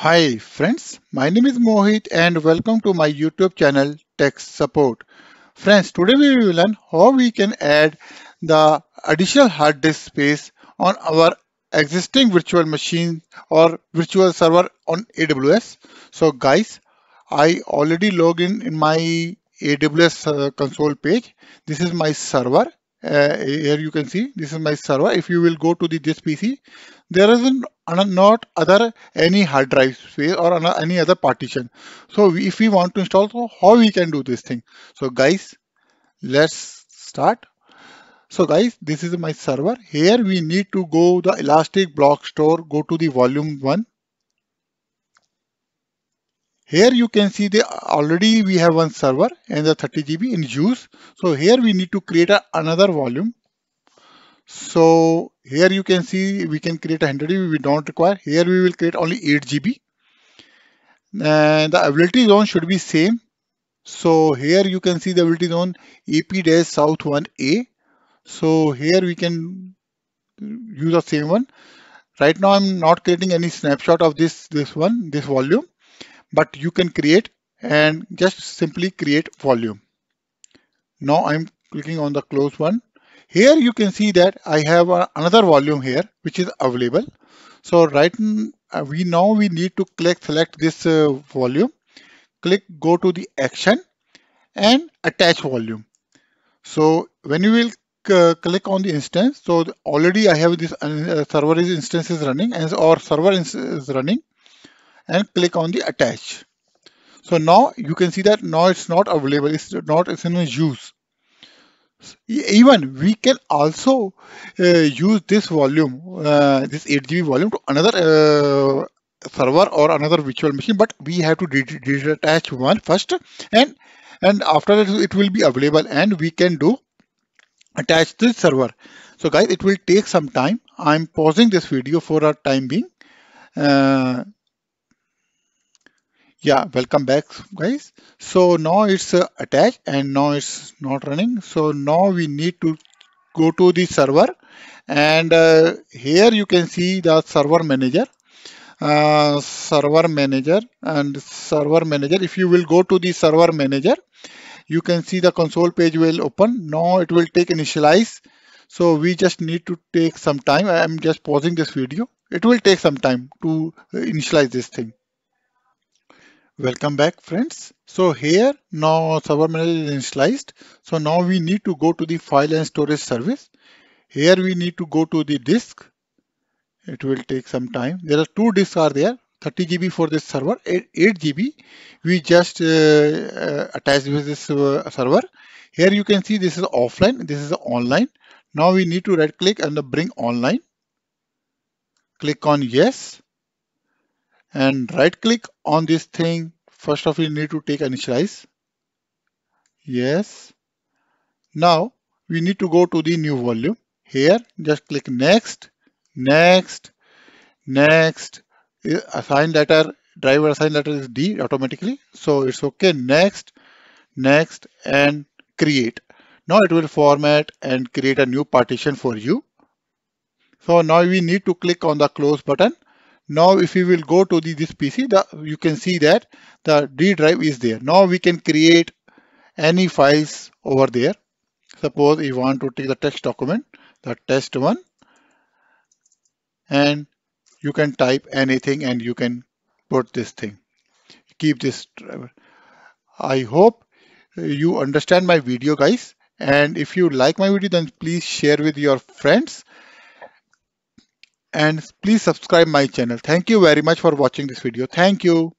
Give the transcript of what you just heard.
Hi friends, my name is Mohit and welcome to my YouTube channel Tech Support. Friends, today we will learn how we can add the additional hard disk space on our existing virtual machine or virtual server on AWS. So guys, I already logged in in my AWS uh, console page. This is my server uh, here you can see this is my server if you will go to the this pc there is an, not other any hard drive space or any other partition so we, if we want to install so how we can do this thing so guys let's start so guys this is my server here we need to go the elastic block store go to the volume one here you can see the already we have one server and the 30 GB in use. So here we need to create a, another volume. So here you can see we can create a 100 GB we don't require. Here we will create only 8 GB. And the availability zone should be same. So here you can see the availability zone AP-South 1A. So here we can use the same one. Right now I'm not creating any snapshot of this, this one, this volume but you can create and just simply create volume. Now I'm clicking on the close one. Here you can see that I have another volume here which is available. So right uh, we now we need to click select this uh, volume. Click go to the action and attach volume. So when you will uh, click on the instance, so already I have this uh, server is instance is running and our server is running and click on the attach. So now you can see that now it's not available. It's not it's in use. Even we can also uh, use this volume, uh, this 8 GB volume to another uh, server or another virtual machine but we have to detach one first and and after that it will be available and we can do attach this server so guys it will take some time i'm pausing this video for a time being uh, yeah welcome back guys so now it's uh, attached and now it's not running so now we need to go to the server and uh, here you can see the server manager uh, server manager and server manager if you will go to the server manager you can see the console page will open now it will take initialize so we just need to take some time i am just pausing this video it will take some time to uh, initialize this thing Welcome back friends. So here now server manager is initialized. So now we need to go to the file and storage service. Here we need to go to the disk. It will take some time. There are two disks are there. 30 GB for this server, 8, 8 GB. We just uh, uh, attach with this uh, server. Here you can see this is offline, this is online. Now we need to right click and bring online. Click on yes and right click on this thing. First of all, you need to take initialize. Yes. Now we need to go to the new volume here. Just click next, next, next, assign letter, driver assign letter is D automatically. So it's okay. Next, next and create. Now it will format and create a new partition for you. So now we need to click on the close button now if we will go to the, this PC, the, you can see that the D drive is there. Now we can create any files over there. Suppose you want to take the text document, the test one, and you can type anything and you can put this thing. Keep this. Driver. I hope you understand my video guys. And if you like my video, then please share with your friends and please subscribe my channel. Thank you very much for watching this video. Thank you.